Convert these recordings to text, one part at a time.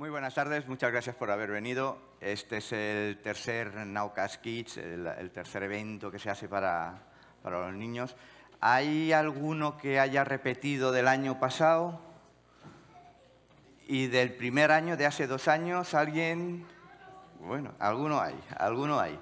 Muy buenas tardes, muchas gracias por haber venido. Este es el tercer Nowcast Kids, el, tercer evento que se hace para, los niños. ¿Hay alguno que haya repetido del año pasado? ¿Y del primer año, de hace dos años, alguien? Bueno, alguno hay, alguno hay.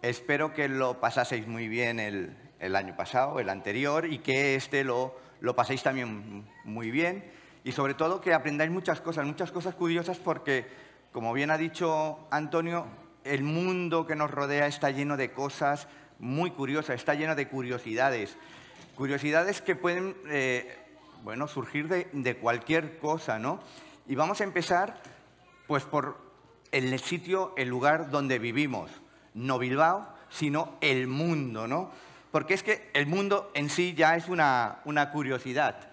Espero que lo pasaseis muy bien el, año pasado, el anterior, y que este lo paséis también muy bien. Y sobre todo que aprendáis muchas cosas, muchas cosas curiosas porque, como bien ha dicho Antonio, el mundo que nos rodea está lleno de cosas muy curiosas, está lleno de curiosidades. Curiosidades que pueden eh, bueno, surgir de, cualquier cosa, ¿no? Y vamos a empezar pues, por el sitio, el lugar donde vivimos. No Bilbao, sino el mundo, ¿no? Porque es que el mundo en sí ya es una, una curiosidad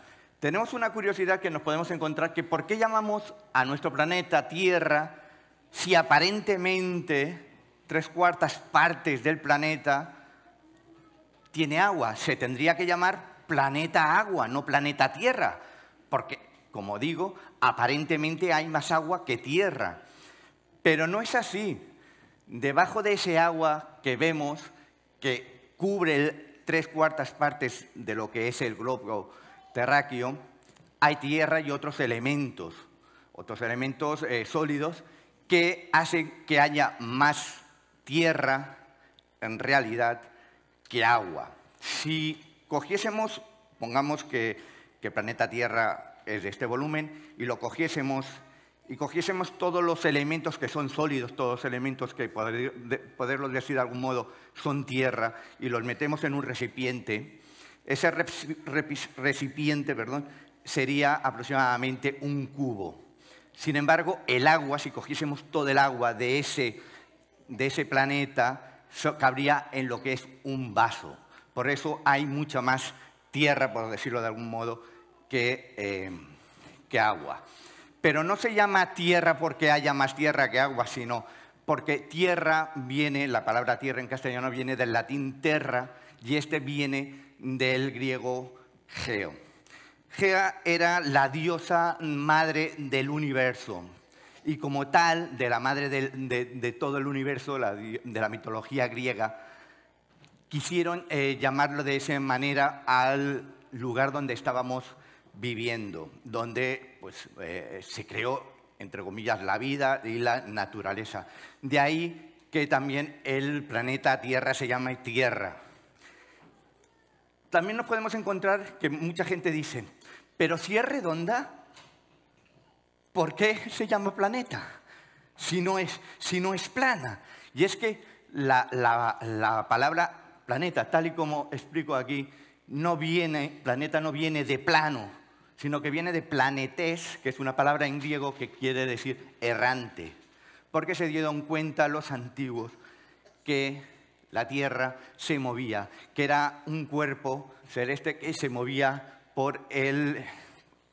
tenemos una curiosidad que nos podemos encontrar que por qué llamamos a nuestro planeta Tierra si aparentemente tres cuartas partes del planeta tiene agua. Se tendría que llamar planeta agua, no planeta Tierra, porque, como digo, aparentemente hay más agua que Tierra. Pero no es así. Debajo de ese agua que vemos, que cubre tres cuartas partes de lo que es el globo terráqueo, hay tierra y otros elementos, otros elementos eh, sólidos que hacen que haya más tierra en realidad que agua. Si cogiésemos, pongamos que, planeta Tierra es de este volumen, y lo cogiésemos y cogiésemos todos los elementos que son sólidos, todos los elementos que, poderlos decir de algún modo, son tierra, y los metemos en un recipiente, ese recipiente perdón, sería aproximadamente un cubo. Sin embargo, el agua, si cogiésemos todo el agua de ese, planeta, cabría en lo que es un vaso. Por eso hay mucha más tierra, por decirlo de algún modo, que, eh, que agua. Pero no se llama tierra porque haya más tierra que agua, sino porque tierra viene, la palabra tierra en castellano viene del latín terra, y este viene del griego Geo. Gea era la diosa madre del universo y como tal, de la madre de, todo el universo, de la mitología griega, quisieron eh, llamarlo de esa manera al lugar donde estábamos viviendo, donde pues, eh, se creó, entre comillas, la vida y la naturaleza. De ahí que también el planeta Tierra se llama Tierra, también nos podemos encontrar que mucha gente dice, pero si es redonda, ¿por qué se llama planeta? Si no es, si no es plana. Y es que la, palabra planeta, tal y como explico aquí, no viene, planeta no viene de plano, sino que viene de planetes, que es una palabra en griego que quiere decir errante. Porque se dieron cuenta los antiguos que la tierra se movía, que era un cuerpo celeste que se movía por el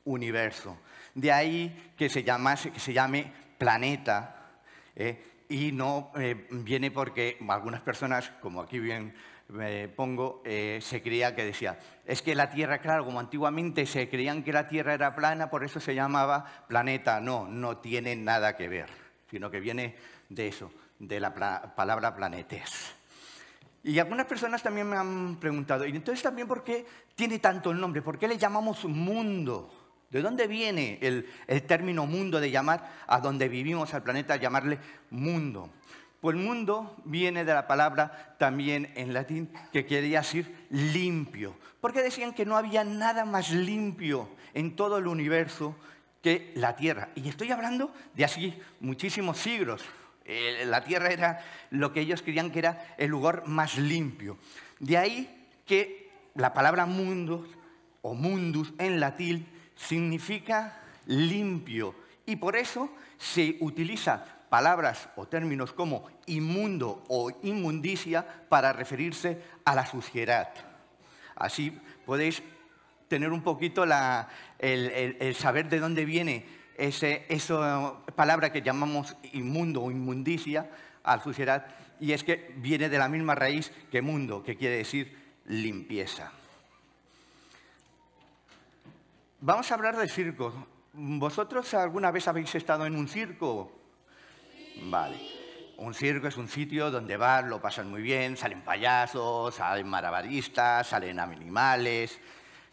universo. De ahí que se, llame planeta ¿eh? y no eh, viene porque algunas personas, como aquí bien me pongo, eh, se creía que decía, es que la Tierra, claro, como antiguamente se creían que la Tierra era plana, por eso se llamaba planeta. No, no tiene nada que ver, sino que viene de eso, de la palabra planetes. Y algunas personas también me han preguntado, ¿y entonces también por qué tiene tanto el nombre? ¿Por qué le llamamos mundo? ¿De dónde viene el, el término mundo de llamar a donde vivimos, al planeta, llamarle mundo? Pues mundo viene de la palabra también en latín que quería decir limpio. Porque decían que no había nada más limpio en todo el universo que la tierra. Y estoy hablando de así muchísimos siglos. Eh, la tierra era lo que ellos creían que era el lugar más limpio. De ahí que la palabra mundo o mundus en latín significa limpio. Y por eso se utiliza palabras o términos como inmundo o inmundicia para referirse a la suciedad. Así podéis tener un poquito el saber de dónde viene esa palabra que llamamos inmundo o inmundicia a suciedad, y es que viene de la misma raíz que mundo, que quiere decir limpieza. Vamos a hablar del circo. ¿Vosotros alguna vez habéis estado en un circo? Vale. Un circo es un sitio donde van, lo pasan muy bien, salen payasos, salen maravillistas, salen animales.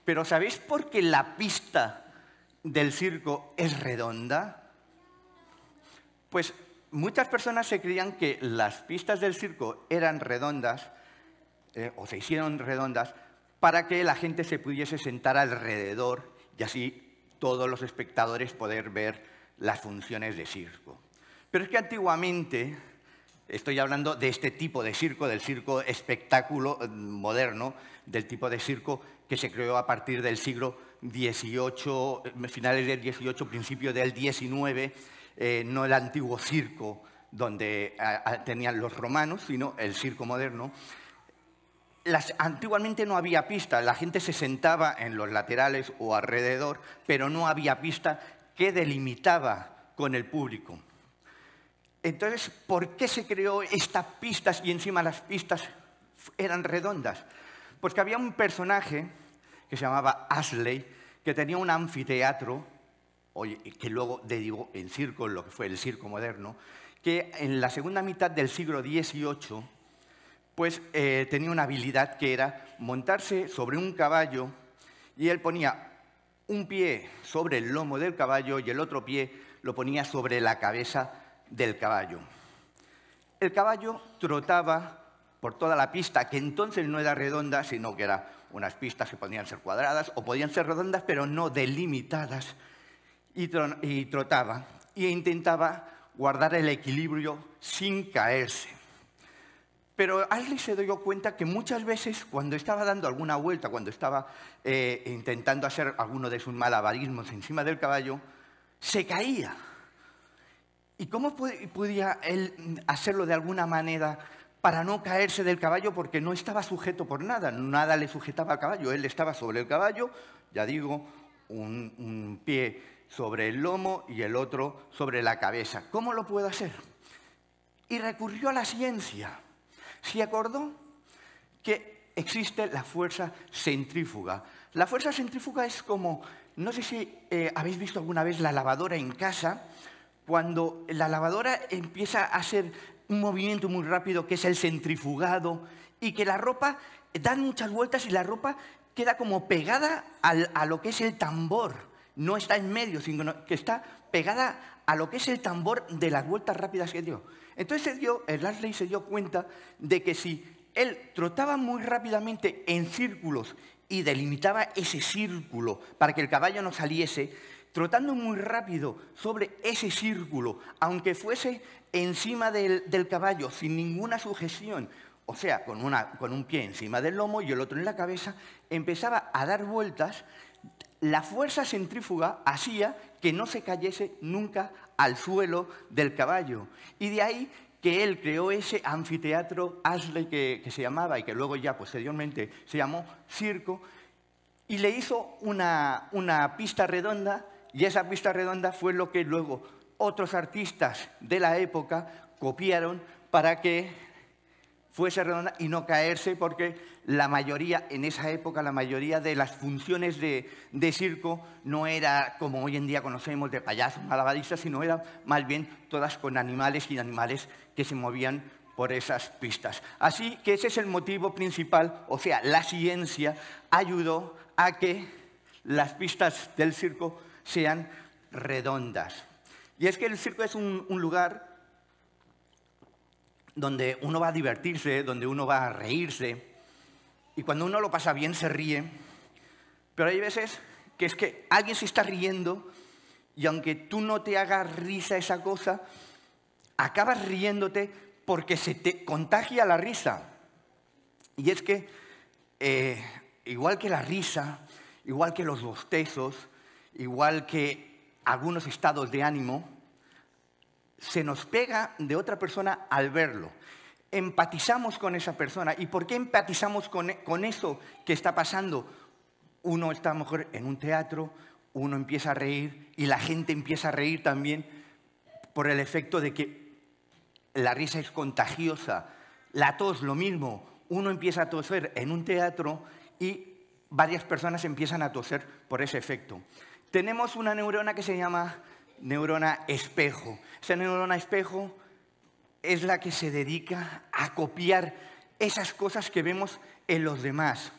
Pero ¿sabéis por qué la pista del circo es redonda? Pues muchas personas se creían que las pistas del circo eran redondas eh, o se hicieron redondas para que la gente se pudiese sentar alrededor y así todos los espectadores poder ver las funciones de circo. Pero es que antiguamente, estoy hablando de este tipo de circo, del circo espectáculo mm, moderno, del tipo de circo que se creó a partir del siglo 18, eh, finales del 18, principio del 19, eh, no el antiguo circo donde tenían los romanos, sino el circo moderno. Las, antiguamente no había pista, la gente se sentaba en los laterales o alrededor, pero no había pista que delimitaba con el público. Entonces, ¿por qué se creó estas pistas y encima las pistas eran redondas? Porque había un personaje que se llamaba Ashley, que tenía un anfiteatro, que luego dedicó en circo, lo que fue el circo moderno, que en la segunda mitad del siglo XVIII pues, eh, tenía una habilidad que era montarse sobre un caballo y él ponía un pie sobre el lomo del caballo y el otro pie lo ponía sobre la cabeza del caballo. El caballo trotaba por toda la pista, que entonces no era redonda, sino que era unas pistas que podían ser cuadradas o podían ser redondas, pero no delimitadas, y, trotaba e intentaba guardar el equilibrio sin caerse. Pero Ashley se dio cuenta que muchas veces cuando estaba dando alguna vuelta, cuando estaba eh, intentando hacer alguno de sus malabarismos encima del caballo, se caía. ¿Y cómo podía él hacerlo de alguna manera para no caerse del caballo porque no estaba sujeto por nada, nada le sujetaba al caballo, él estaba sobre el caballo, ya digo, un, pie sobre el lomo y el otro sobre la cabeza. ¿Cómo lo puedo hacer? Y recurrió a la ciencia. Se acordó que existe la fuerza centrífuga. La fuerza centrífuga es como, no sé si eh, habéis visto alguna vez la lavadora en casa, cuando la lavadora empieza a hacer un movimiento muy rápido que es el centrifugado y que la ropa dan muchas vueltas y la ropa queda como pegada a lo que es el tambor. No está en medio, sino que está pegada a lo que es el tambor de las vueltas rápidas que dio. Entonces el se dio cuenta de que si él trotaba muy rápidamente en círculos y delimitaba ese círculo para que el caballo no saliese, trotando muy rápido sobre ese círculo, aunque fuese encima del, caballo, sin ninguna sujeción, o sea, con, un pie encima del lomo y el otro en la cabeza, empezaba a dar vueltas, la fuerza centrífuga hacía que no se cayese nunca al suelo del caballo. Y de ahí que él creó ese anfiteatro Ashley que, se llamaba y que luego ya posteriormente se llamó Circo, y le hizo una pista redonda y esa pista redonda fue lo que luego otros artistas de la época copiaron para que fuese redonda y no caerse porque la mayoría, en esa época, la mayoría de las funciones de, circo no era como hoy en día conocemos de payasos, malabaristas, sino eran más bien todas con animales y animales que se movían por esas pistas. Así que ese es el motivo principal, o sea, la ciencia ayudó a que las pistas del circo sean redondas. Y es que el circo es un, lugar donde uno va a divertirse, donde uno va a reírse, y cuando uno lo pasa bien se ríe, pero hay veces que es que alguien se está riendo y aunque tú no te hagas risa esa cosa, acabas riéndote porque se te contagia la risa. Y es que, eh, igual que la risa, igual que los bostezos, igual que algunos estados de ánimo, se nos pega de otra persona al verlo. Empatizamos con esa persona. ¿Y por qué empatizamos con, e, eso que está pasando? Uno está mejor en un teatro, uno empieza a reír y la gente empieza a reír también por el efecto de que la risa es contagiosa. La tos, lo mismo. Uno empieza a toser en un teatro y varias personas empiezan a toser por ese efecto. Tenemos una neurona que se llama neurona espejo. Esa neurona espejo es la que se dedica a copiar esas cosas que vemos en los demás.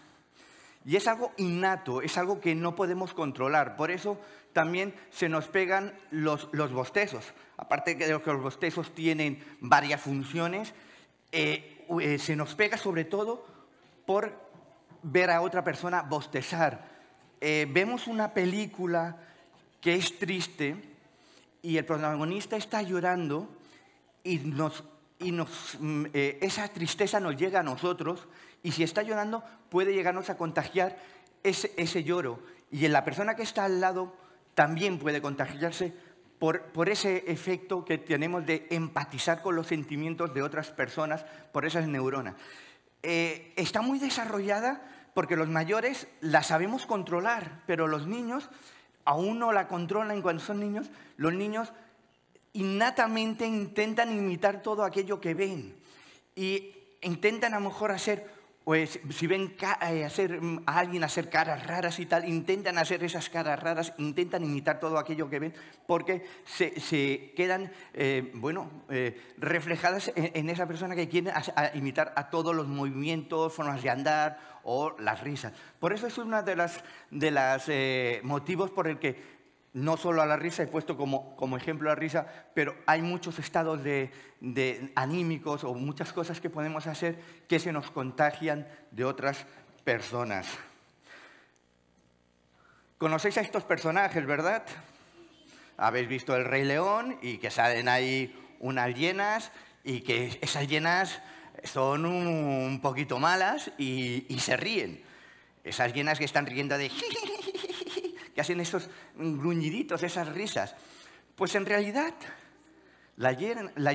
Y es algo innato, es algo que no podemos controlar. Por eso también se nos pegan los, bostezos. Aparte de que los bostezos tienen varias funciones, eh, eh, se nos pega sobre todo por ver a otra persona bostezar. Eh, vemos una película que es triste y el protagonista está llorando y, mm, eh, esa tristeza nos llega a nosotros y si está llorando puede llegarnos a contagiar ese, lloro y en la persona que está al lado también puede contagiarse por, ese efecto que tenemos de empatizar con los sentimientos de otras personas, por esas neuronas. Eh, está muy desarrollada porque los mayores la sabemos controlar, pero los niños aún no la controlan cuando son niños. Los niños innatamente intentan imitar todo aquello que ven y intentan a lo mejor hacer pues si ven eh, hacer, mm, a alguien hacer caras raras y tal, intentan hacer esas caras raras, intentan imitar todo aquello que ven, porque se, quedan eh, bueno, eh, reflejadas en, esa persona que quiere imitar a todos los movimientos, formas de andar o las risas. Por eso es uno de los de las, motivos por el que no solo a la risa, he puesto como, como ejemplo la risa, pero hay muchos estados de, anímicos o muchas cosas que podemos hacer que se nos contagian de otras personas. Conocéis a estos personajes, ¿verdad? Habéis visto El Rey León y que salen ahí unas llenas y que esas llenas son un, poquito malas y, y se ríen. Esas llenas que están riendo de hacen esos gruñiditos, esas risas. Pues en realidad las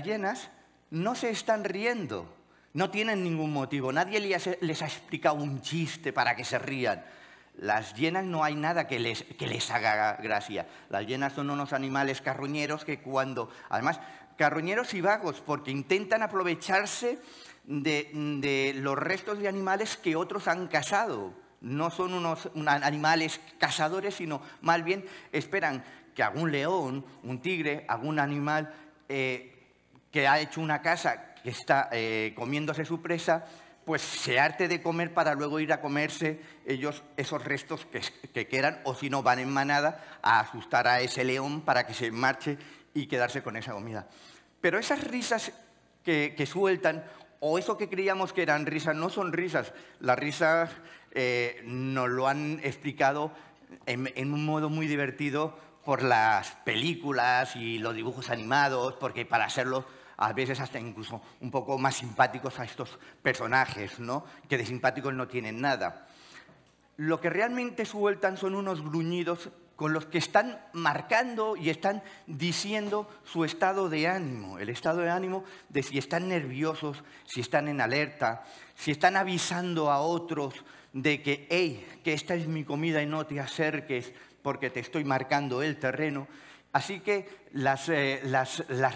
llenas no se están riendo, no tienen ningún motivo, nadie les ha explicado un chiste para que se rían. Las llenas no hay nada que les, les haga gracia. Las llenas son unos animales carruñeros que cuando, además, carroñeros y vagos, porque intentan aprovecharse de, de los restos de animales que otros han cazado no son unos animales cazadores, sino más bien esperan que algún león, un tigre, algún animal eh, que ha hecho una casa, que está eh, comiéndose su presa, pues se harte de comer para luego ir a comerse ellos esos restos que, quieran quedan, o si no van en manada a asustar a ese león para que se marche y quedarse con esa comida. Pero esas risas que, que sueltan, o eso que creíamos que eran risas, no son risas. Las risas eh, nos lo han explicado en, en un modo muy divertido por las películas y los dibujos animados, porque para hacerlo, a veces hasta incluso un poco más simpáticos a estos personajes, ¿no? que de simpáticos no tienen nada. Lo que realmente sueltan son unos gruñidos con los que están marcando y están diciendo su estado de ánimo, el estado de ánimo de si están nerviosos, si están en alerta, si están avisando a otros de que, hey, que esta es mi comida y no te acerques porque te estoy marcando el terreno. Así que las, eh,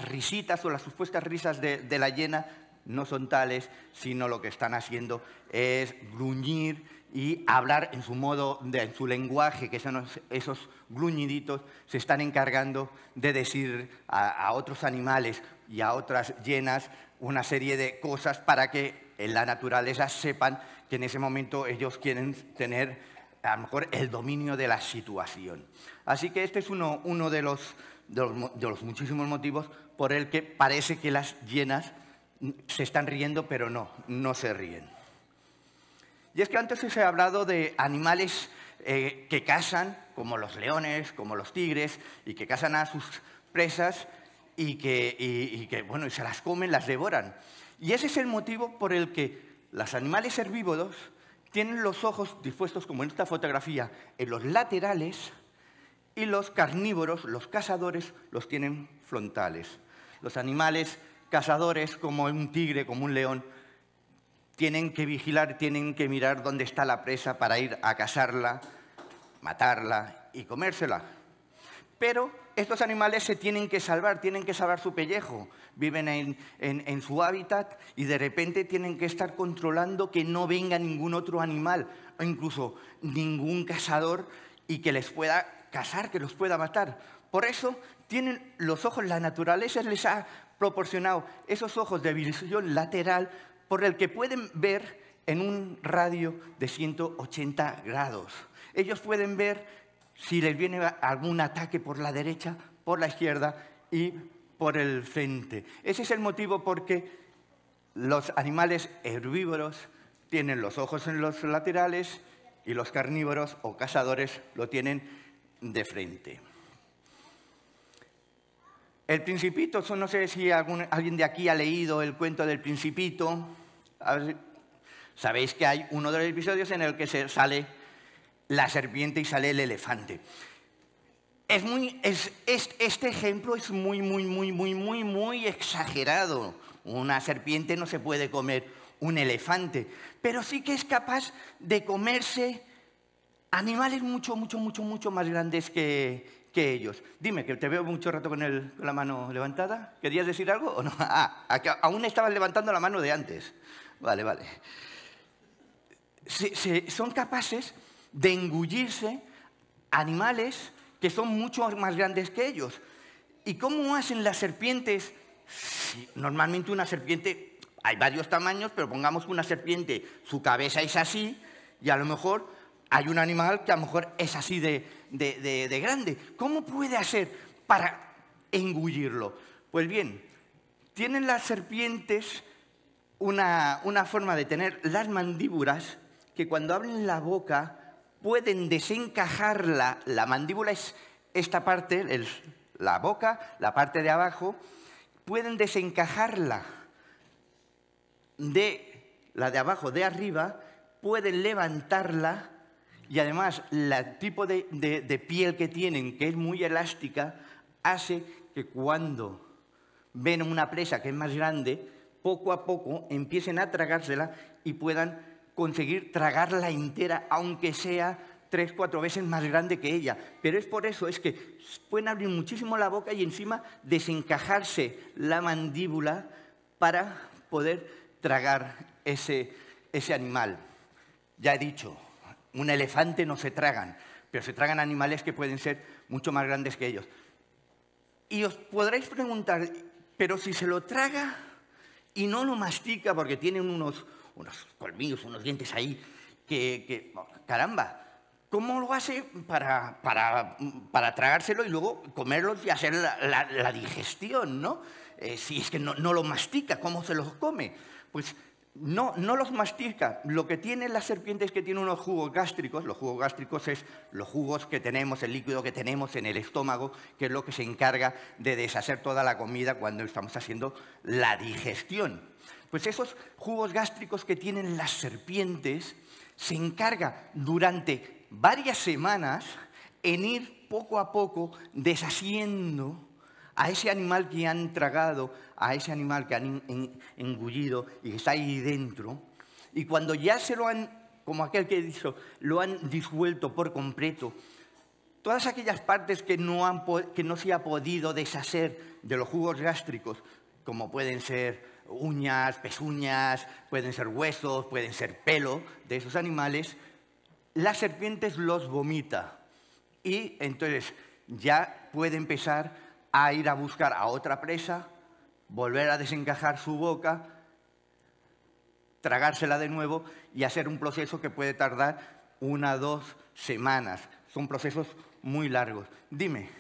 risitas o las supuestas risas de, la hiena no son tales, sino lo que están haciendo es gruñir y hablar en su modo, en su lenguaje, que son esos gruñiditos se están encargando de decir a, otros animales y a otras llenas una serie de cosas para que en la naturaleza sepan que en ese momento ellos quieren tener a lo mejor el dominio de la situación. Así que este es uno, uno de, los, de, los, muchísimos motivos por el que parece que las llenas se están riendo, pero no, no se ríen. Y es que antes se ha hablado de animales eh, que cazan, como los leones, como los tigres, y que cazan a sus presas y que, y que bueno, y se las comen, las devoran. Y ese es el motivo por el que los animales herbívoros tienen los ojos dispuestos, como en esta fotografía, en los laterales y los carnívoros, los cazadores, los tienen frontales. Los animales cazadores, como un tigre, como un león, tienen que vigilar, tienen que mirar dónde está la presa para ir a cazarla, matarla y comérsela. Pero estos animales se tienen que salvar, tienen que salvar su pellejo. Viven en, su hábitat y de repente tienen que estar controlando que no venga ningún otro animal o incluso ningún cazador y que les pueda cazar, que los pueda matar. Por eso tienen los ojos, la naturaleza les ha proporcionado esos ojos de visión lateral por el que pueden ver en un radio de 180 grados. Ellos pueden ver si les viene algún ataque por la derecha, por la izquierda y por el frente. Ese es el motivo porque los animales herbívoros tienen los ojos en los laterales y los carnívoros o cazadores lo tienen de frente. El Principito, no sé si alguien de aquí ha leído el cuento del Principito. Sabéis que hay uno de los episodios en el que se sale la serpiente y sale el elefante. Es muy, este ejemplo es muy, muy, muy, muy, muy, muy exagerado. Una serpiente no se puede comer un elefante, pero sí que es capaz de comerse animales mucho, mucho, mucho, mucho más grandes que, ellos. Dime, que te veo mucho rato con, el, con la mano levantada. ¿Querías decir algo o no? Ah, aún estabas levantando la mano de antes. Vale, vale. son capaces de engullirse animales que son mucho más grandes que ellos. ¿Y cómo hacen las serpientes? Normalmente una serpiente, hay varios tamaños, pero pongamos que una serpiente, su cabeza es así, y a lo mejor hay un animal que a lo mejor es así de, grande. ¿Cómo puede hacer para engullirlo? Pues bien, tienen las serpientes una, una forma de tener las mandíbulas que cuando abren la boca pueden desencajarla, la, mandíbula, es esta parte, la boca, la parte de abajo, pueden desencajarla de la de abajo, de arriba, pueden levantarla y además el tipo de piel que tienen, que es muy elástica, hace que cuando ven una presa que es más grande, poco a poco empiecen a tragársela y puedan conseguir tragarla entera, aunque sea tres, cuatro veces más grande que ella. Pero es por eso, es que pueden abrir muchísimo la boca y encima desencajarse la mandíbula para poder tragar ese, animal. Ya he dicho, un elefante no se tragan, pero se tragan animales que pueden ser mucho más grandes que ellos. Y os podréis preguntar, pero si se lo traga y no lo mastica porque tiene unos, unos colmillos, unos dientes ahí, que, caramba, ¿cómo lo hace para, para, para, tragárselo y luego comerlos y hacer la, digestión, ¿no? Eh, si es que no, lo mastica, ¿cómo se los come? Pues no, no los mastica. Lo que tienen las serpientes es que tienen unos jugos gástricos. Los jugos gástricos es los jugos que tenemos, el líquido que tenemos en el estómago, que es lo que se encarga de deshacer toda la comida cuando estamos haciendo la digestión. Pues esos jugos gástricos que tienen las serpientes se encarga durante varias semanas en ir poco a poco deshaciendo a ese animal que han tragado, a ese animal que han engullido y que está ahí dentro. Y cuando ya se lo han, como aquel que dicho, lo han disuelto por completo, todas aquellas partes que no, han, que no se ha podido deshacer de los jugos gástricos, como pueden ser uñas, pezuñas, pueden ser huesos, pueden ser pelo de esos animales, las serpientes los vomita. Y entonces ya puede empezar a ir a buscar a otra presa, volver a desencajar su boca, tragársela de nuevo y hacer un proceso que puede tardar una, dos semanas. Son procesos muy largos. Dime.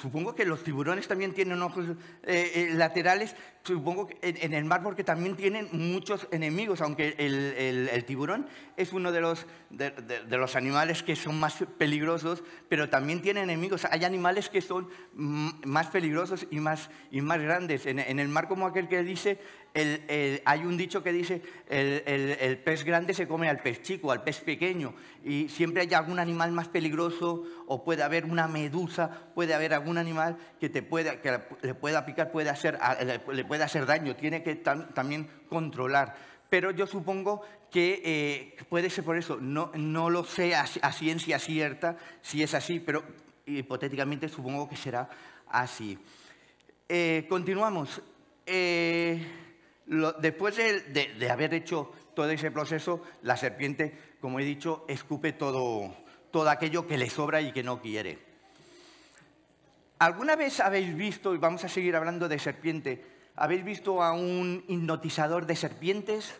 supongo que los tiburones también tienen ojos eh, eh, laterales, supongo que en, el mar porque también tienen muchos enemigos, aunque el, tiburón es uno de los, de, los animales que son más peligrosos, pero también tiene enemigos. Hay animales que son más peligrosos y más, y más grandes. En, el mar como aquel que dice, hay un dicho que dice, el, pez grande se come al pez chico, al pez pequeño, y siempre hay algún animal más peligroso o puede haber una medusa, puede haber algún animal que, te puede que le pueda picar, puede hacer, le puede de hacer daño, tiene que también controlar. Pero yo supongo que eh, puede ser por eso, no, lo sé a, ciencia cierta si es así, pero hipotéticamente supongo que será así. Eh, continuamos. Eh, después de, haber hecho todo ese proceso, la serpiente, como he dicho, escupe todo, todo aquello que le sobra y que no quiere. ¿Alguna vez habéis visto, y vamos a seguir hablando de serpiente, ¿Habéis visto a un hipnotizador de serpientes?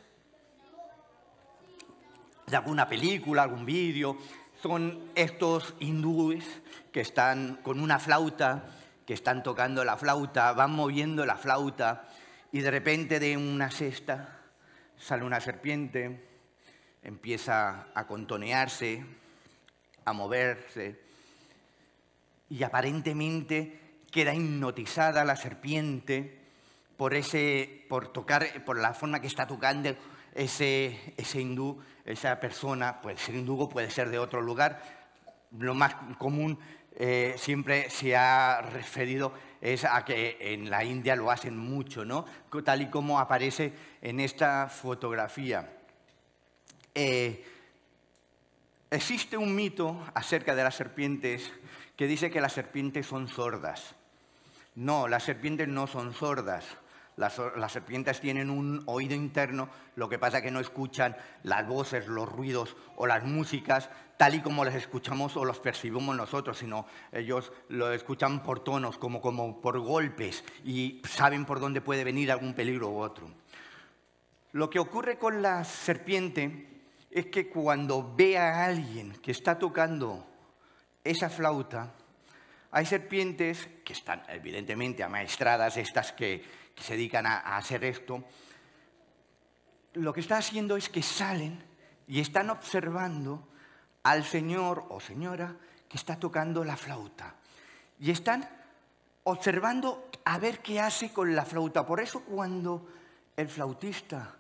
De alguna película, algún vídeo. Son estos hindúes que están con una flauta, que están tocando la flauta, van moviendo la flauta y de repente de una cesta sale una serpiente, empieza a contonearse, a moverse y aparentemente queda hipnotizada la serpiente por, ese, por, tocar, por la forma que está tocando ese, hindú, esa persona, puede ser hindú, puede ser de otro lugar. Lo más común eh, siempre se ha referido es a que en la India lo hacen mucho, ¿no? tal y como aparece en esta fotografía. Eh, existe un mito acerca de las serpientes que dice que las serpientes son sordas. No, las serpientes no son sordas. Las, serpientes tienen un oído interno, lo que pasa es que no escuchan las voces, los ruidos o las músicas tal y como las escuchamos o las percibimos nosotros, sino ellos lo escuchan por tonos, como, como por golpes, y saben por dónde puede venir algún peligro u otro. Lo que ocurre con la serpiente es que cuando ve a alguien que está tocando esa flauta, hay serpientes que están evidentemente amaestradas, estas que que se dedican a, hacer esto, lo que está haciendo es que salen y están observando al señor o señora que está tocando la flauta. Y están observando a ver qué hace con la flauta. Por eso cuando el flautista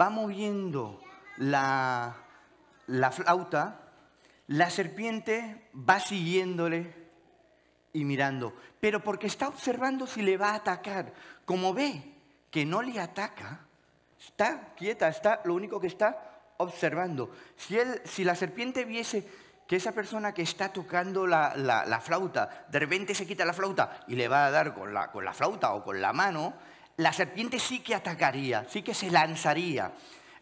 va moviendo la, la flauta, la serpiente va siguiéndole y mirando, pero porque está observando si le va a atacar como ve que no le ataca, está quieta, está lo único que está observando. Si, él, si la serpiente viese que esa persona que está tocando la, flauta, de repente se quita la flauta y le va a dar con la, con la flauta o con la mano, la serpiente sí que atacaría, sí que se lanzaría.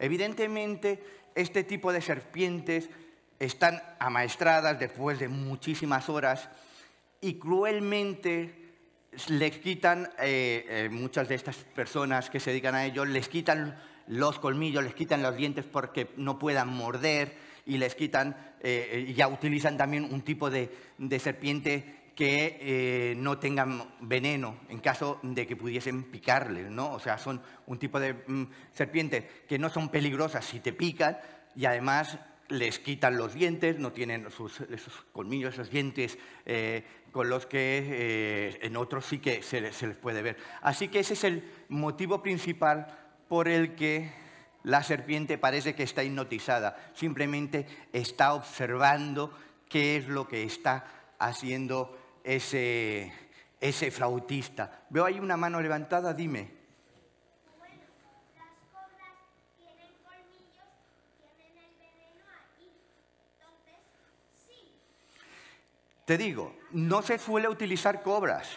Evidentemente, este tipo de serpientes están amaestradas después de muchísimas horas y cruelmente les quitan, eh, eh, muchas de estas personas que se dedican a ello, les quitan los colmillos, les quitan los dientes porque no puedan morder y les quitan, eh, ya utilizan también un tipo de, serpiente que no tengan veneno en caso de que pudiesen picarles, ¿no? O sea, son un tipo de mm, serpiente serpientes que no son peligrosas si te pican y además les quitan los dientes, no tienen sus, esos colmillos, esos dientes eh, con los que eh, en otros sí que se, les puede ver. Así que ese es el motivo principal por el que la serpiente parece que está hipnotizada, simplemente está observando qué es lo que está haciendo ese, ese flautista. Veo ahí una mano levantada, dime. Te digo, no se suele utilizar cobras,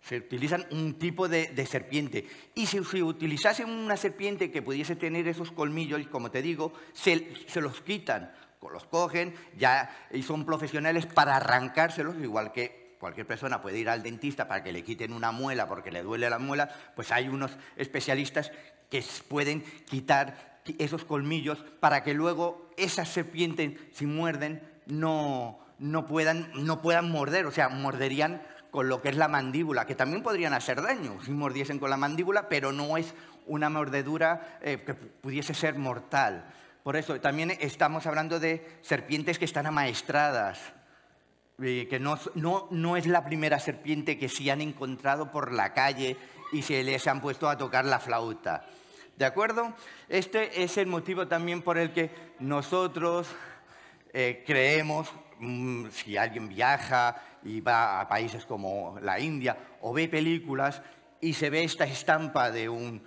se utilizan un tipo de, serpiente. Y si se una serpiente que pudiese tener esos colmillos, como te digo, se, los quitan, los cogen, ya y son profesionales para arrancárselos, igual que cualquier persona puede ir al dentista para que le quiten una muela porque le duele la muela, pues hay unos especialistas que pueden quitar esos colmillos para que luego esas serpientes, si muerden, no, no puedan, morder, o sea, morderían con lo que es la mandíbula, que también podrían hacer daño si mordiesen con la mandíbula, pero no es una mordedura eh, que pudiese ser mortal. Por eso también estamos hablando de serpientes que están amaestradas, eh, que no, es la primera serpiente que se han encontrado por la calle y se les han puesto a tocar la flauta. ¿De acuerdo? Este es el motivo también por el que nosotros eh, creemos si alguien viaja y va a países como la India o ve películas y se ve esta estampa de un,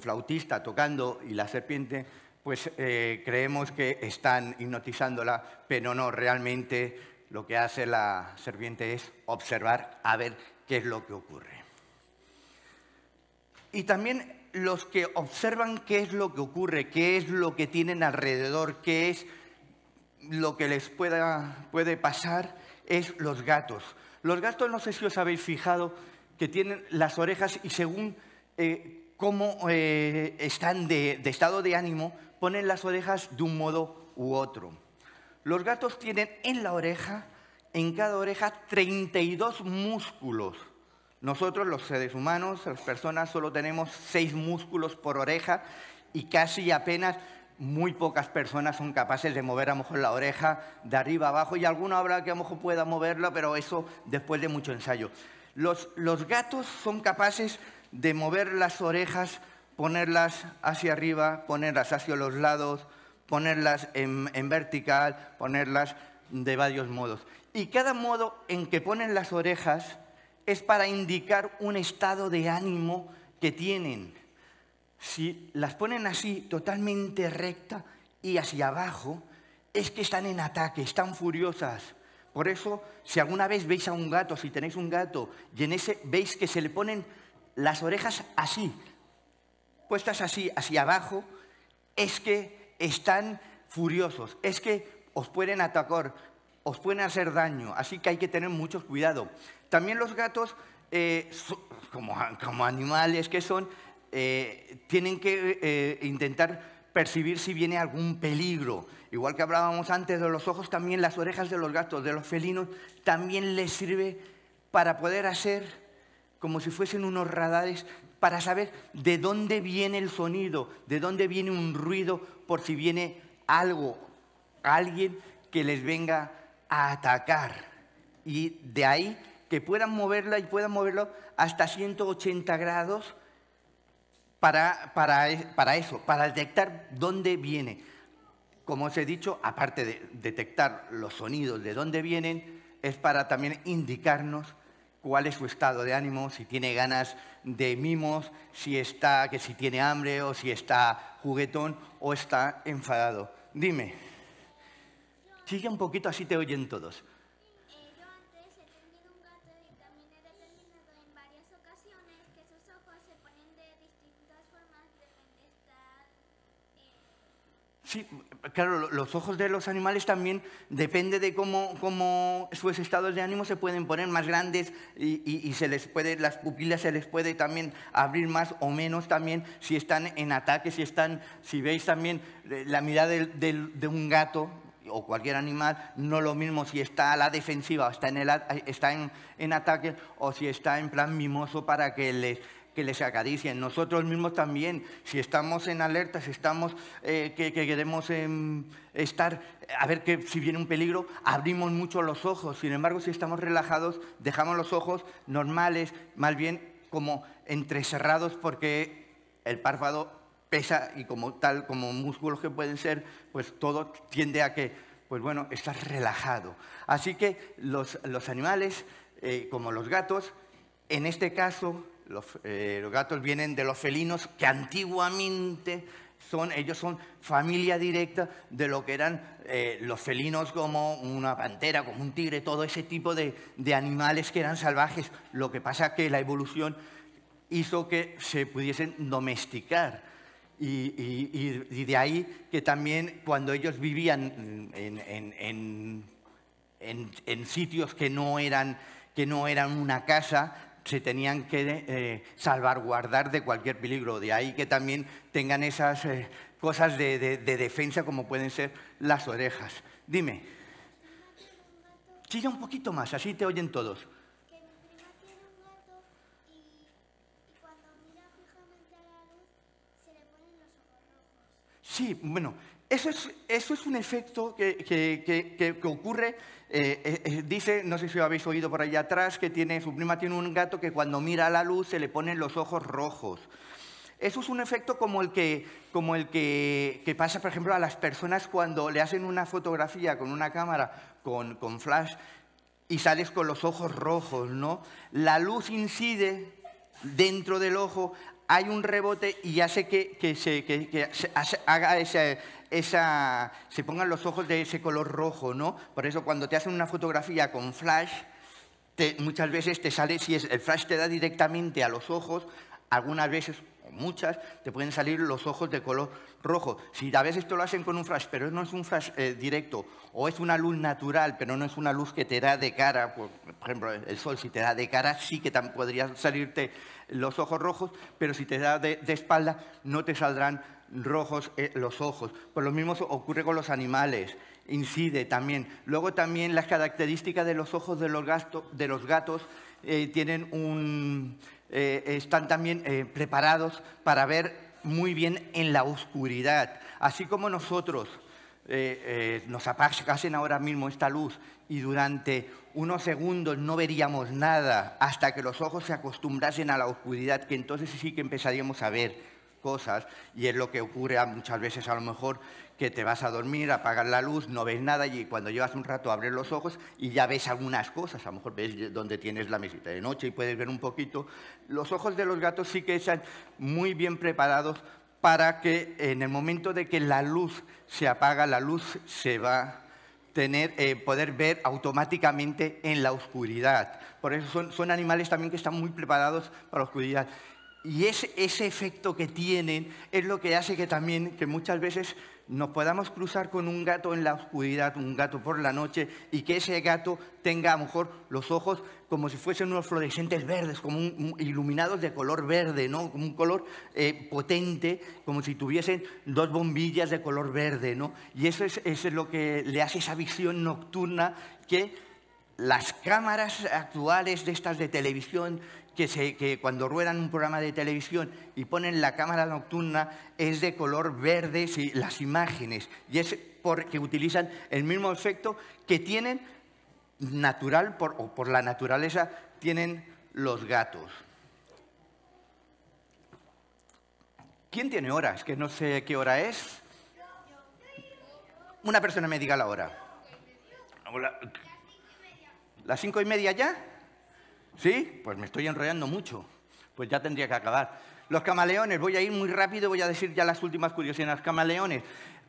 flautista tocando y la serpiente, pues eh, creemos que están hipnotizándola, pero no, realmente lo que hace la serpiente es observar a ver qué es lo que ocurre. Y también los que observan qué es lo que ocurre, qué es lo que tienen alrededor, qué es lo que les pueda, puede pasar es los gatos. Los gatos, no sé si os habéis fijado, que tienen las orejas y según eh, cómo eh, están de, de estado de ánimo, ponen las orejas de un modo u otro. Los gatos tienen en la oreja, en cada oreja, 32 músculos. Nosotros, los seres humanos, las personas, solo tenemos seis músculos por oreja y casi apenas muy pocas personas son capaces de mover a lo mejor la oreja de arriba a abajo y alguno habrá que a lo mejor pueda moverla, pero eso después de mucho ensayo. Los, gatos son capaces de mover las orejas, ponerlas hacia arriba, ponerlas hacia los lados, ponerlas en vertical, ponerlas de varios modos. Y cada modo en que ponen las orejas es para indicar un estado de ánimo que tienen si las ponen así, totalmente recta y hacia abajo, es que están en ataque, están furiosas. Por eso, si alguna vez veis a un gato, si tenéis un gato, y en ese veis que se le ponen las orejas así, puestas así, hacia abajo, es que están furiosos, es que os pueden atacar, os pueden hacer daño, así que hay que tener mucho cuidado. También los gatos, eh, como, animales que son, eh, tienen que eh, intentar percibir si viene algún peligro. Igual que hablábamos antes de los ojos, también las orejas de los gatos, de los felinos, también les sirve para poder hacer como si fuesen unos radares para saber de dónde viene el sonido, de dónde viene un ruido, por si viene algo, alguien que les venga a atacar. Y de ahí que puedan moverla y puedan moverlo hasta 180 grados para, eso, para detectar dónde viene. Como os he dicho, aparte de detectar los sonidos de dónde vienen, es para también indicarnos cuál es su estado de ánimo, si tiene ganas de mimos, si está que si tiene hambre o si está juguetón o está enfadado. Dime. Sigue un poquito así te oyen todos. Sí, claro, los ojos de los animales también, depende de cómo, sus estados de ánimo se pueden poner más grandes y, se les puede, las pupilas se les puede también abrir más o menos también si están en ataque, si están, si veis también eh, la mirada de, un gato o cualquier animal, no lo mismo si está a la defensiva, está, en, está en, en ataque o si está en plan mimoso para que les que les acaricien. Nosotros mismos también, si estamos en alerta, si estamos eh, que, queremos em, estar, a ver que si viene un peligro, abrimos mucho los ojos. Sin embargo, si estamos relajados, dejamos los ojos normales, más bien como entrecerrados, porque el párpado pesa y como tal, como músculos que pueden ser, pues todo tiende a que, pues bueno, estás relajado. Así que los, animales, eh, como los gatos, en este caso eh, los, gatos vienen de los felinos que antiguamente son, ellos son familia directa de lo que eran eh, los felinos como una pantera, como un tigre, todo ese tipo de, animales que eran salvajes. Lo que pasa es que la evolución hizo que se pudiesen domesticar. Y, de ahí que también cuando ellos vivían en, sitios que no, eran, que no eran una casa, se tenían que eh, salvaguardar de cualquier peligro. De ahí que también tengan esas eh, cosas de, defensa como pueden ser las orejas. Dime, ya un poquito más, así te oyen todos. Sí, bueno, eso es, un efecto que, ocurre. Eh, eh, eh, dice, no sé si lo habéis oído por allá atrás, que tiene, su prima tiene un gato que cuando mira a la luz se le ponen los ojos rojos. Eso es un efecto como el, que, como el que, pasa, por ejemplo, a las personas cuando le hacen una fotografía con una cámara, con, flash, y sales con los ojos rojos, ¿no? La luz incide dentro del ojo, hay un rebote y hace que, que se, haga ese, esa, se pongan los ojos de ese color rojo, ¿no? Por eso cuando te hacen una fotografía con flash, muchas veces te sale, si el flash te da directamente a los ojos, algunas veces, o muchas, te pueden salir los ojos de color rojo. Si a veces te lo hacen con un flash, pero no es un flash eh, directo, o es una luz natural, pero no es una luz que te da de cara, por, ejemplo, el sol si te da de cara, sí que podrían salirte los ojos rojos, pero si te da de espalda, no te saldrán rojos eh, los ojos. Por lo mismo ocurre con los animales, incide también. Luego también las características de los ojos de los, gatos eh, tienen un, eh, están también preparados para ver muy bien en la oscuridad. Así como nosotros nos apagasen ahora mismo esta luz y durante unos segundos no veríamos nada hasta que los ojos se acostumbrasen a la oscuridad, que entonces sí que empezaríamos a ver y es lo que ocurre muchas veces a lo mejor que te vas a dormir, apagas la luz, no ves nada y cuando llevas un rato abres los ojos y ya ves algunas cosas. A lo mejor ves donde tienes la mesita de noche y puedes ver un poquito. Los ojos de los gatos sí que están muy bien preparados para que en el momento de que la luz se apaga, la luz se va Tener, eh, poder ver automáticamente en la oscuridad. Por eso son, son, animales también que están muy preparados para la oscuridad. Y ese efecto que tienen es lo que hace que también que muchas veces nos podamos cruzar con un gato en la oscuridad, un gato por la noche, y que ese gato tenga a lo mejor los ojos como si fuesen unos fluorescentes verdes, como iluminados de color verde, ¿no? Como un color eh, potente, como si tuviesen dos bombillas de color verde, ¿no? Y eso es, eso es lo que le hace esa visión nocturna que las cámaras actuales de estas de televisión que, cuando ruedan un programa de televisión y ponen la cámara nocturna es de color verde las imágenes. Y es porque utilizan el mismo efecto que tienen natural o por la naturaleza tienen los gatos. ¿Quién tiene horas? Que no sé qué hora es. Una persona me diga la hora. ¿Las cinco y media ya? ¿Sí? Pues me estoy enrollando mucho. Pues ya tendría que acabar. Los camaleones, voy a ir muy rápido, voy a decir ya las últimas curiosidades. camaleones.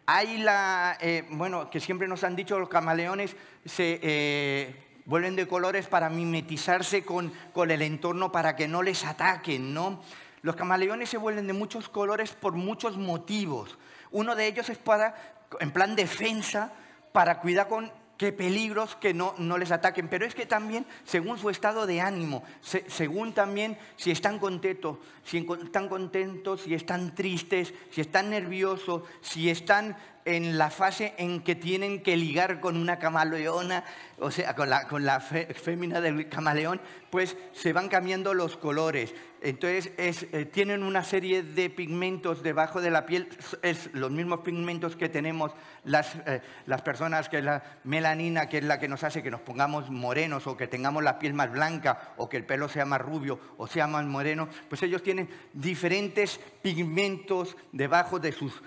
Hay la, eh, bueno, que siempre nos han dicho los camaleones se eh, vuelven de colores para mimetizarse con, con el entorno para que no les ataquen, ¿no? Los camaleones se vuelven de muchos colores por muchos motivos. Uno de ellos es para, en plan defensa, para cuidar con qué peligros que no, no, les ataquen, pero es que también según su estado de ánimo, según también si están contentos, si están contentos, si están tristes, si están nerviosos, si están en la fase en que tienen que ligar con una camaleona, o sea, con la, fémina del camaleón, pues se van cambiando los colores. Entonces eh, tienen una serie de pigmentos debajo de la piel, es los mismos pigmentos que tenemos las, eh, las personas, que es la melanina, que es la que nos hace que nos pongamos morenos o que tengamos la piel más blanca o que el pelo sea más rubio o sea más moreno, pues ellos tienen diferentes pigmentos debajo de sus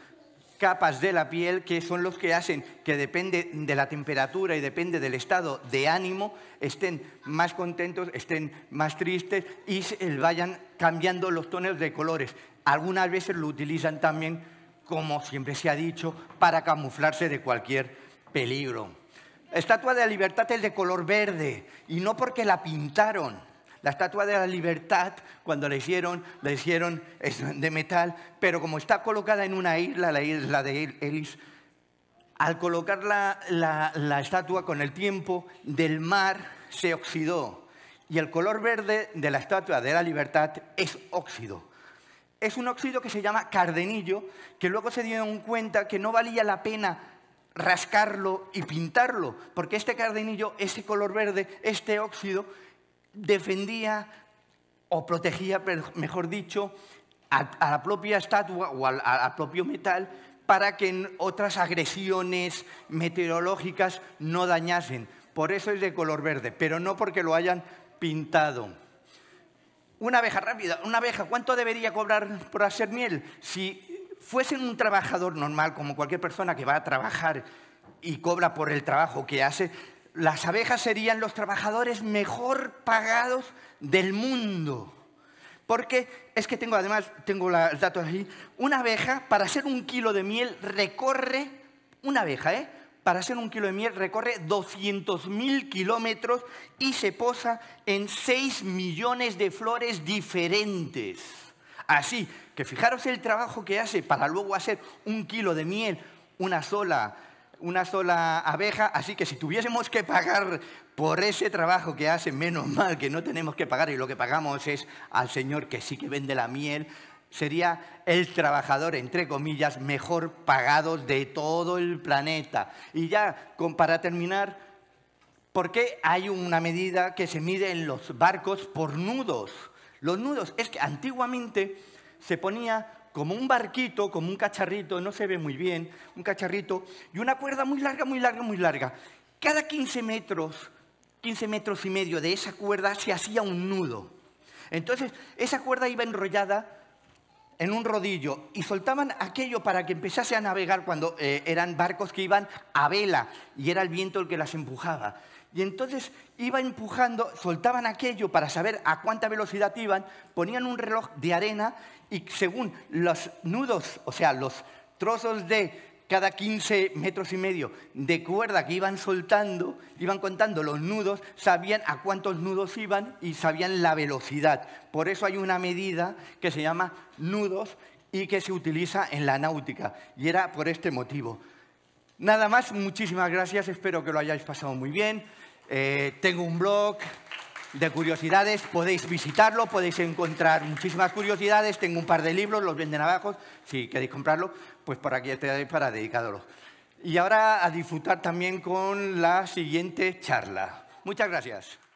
capas de la piel que son los que hacen que depende de la temperatura y depende del estado de ánimo, estén más contentos, estén más tristes y vayan cambiando los tonos de colores. Algunas veces lo utilizan también, como siempre se ha dicho, para camuflarse de cualquier peligro. Estatua de la Libertad es de color verde y no porque la pintaron, la estatua de la libertad, cuando la hicieron, la hicieron de metal, pero como está colocada en una isla, la isla de Elis, al colocar la, la estatua con el tiempo del mar se oxidó. Y el color verde de la estatua de la libertad es óxido. Es un óxido que se llama cardenillo, que luego se dieron cuenta que no valía la pena rascarlo y pintarlo, porque este cardenillo, ese color verde, este óxido, defendía o protegía, mejor dicho, a, la propia estatua o al, propio metal para que en otras agresiones meteorológicas no dañasen. Por eso es de color verde, pero no porque lo hayan pintado. Una abeja rápida, una abeja, ¿cuánto debería cobrar por hacer miel? Si fuesen un trabajador normal, como cualquier persona que va a trabajar y cobra por el trabajo que hace, las abejas serían los trabajadores mejor pagados del mundo. Porque es que tengo además, tengo los datos aquí, una abeja para hacer un kilo de miel recorre, una abeja, ¿eh? Para hacer un kilo de miel recorre 200.000 kilómetros y se posa en 6 millones de flores diferentes. Así que fijaros el trabajo que hace para luego hacer un kilo de miel, una sola una sola abeja, así que si tuviésemos que pagar por ese trabajo que hace, menos mal que no tenemos que pagar y lo que pagamos es al Señor que sí que vende la miel, sería el trabajador, entre comillas, mejor pagado de todo el planeta. Y ya, con, para terminar, ¿por qué hay una medida que se mide en los barcos por nudos? Los nudos, es que antiguamente se ponía como un barquito, como un cacharrito, no se ve muy bien, un cacharrito, y una cuerda muy larga, muy larga, muy larga. Cada 15 metros, 15 metros y medio de esa cuerda se hacía un nudo. Entonces, esa cuerda iba enrollada en un rodillo y soltaban aquello para que empezase a navegar cuando eh, eran barcos que iban a vela y era el viento el que las empujaba. Y entonces iban empujando, soltaban aquello para saber a cuánta velocidad iban, ponían un reloj de arena y según los nudos, o sea, los trozos de cada 15 metros y medio de cuerda que iban soltando, iban contando los nudos, sabían a cuántos nudos iban y sabían la velocidad. Por eso hay una medida que se llama nudos y que se utiliza en la náutica. Y era por este motivo. Nada más, muchísimas gracias, espero que lo hayáis pasado muy bien. Eh, tengo un blog de curiosidades, podéis visitarlo, podéis encontrar muchísimas curiosidades, tengo un par de libros, los venden abajo, si queréis comprarlo, pues por aquí tenéis para dedicarlo. Y ahora a disfrutar también con la siguiente charla. Muchas gracias.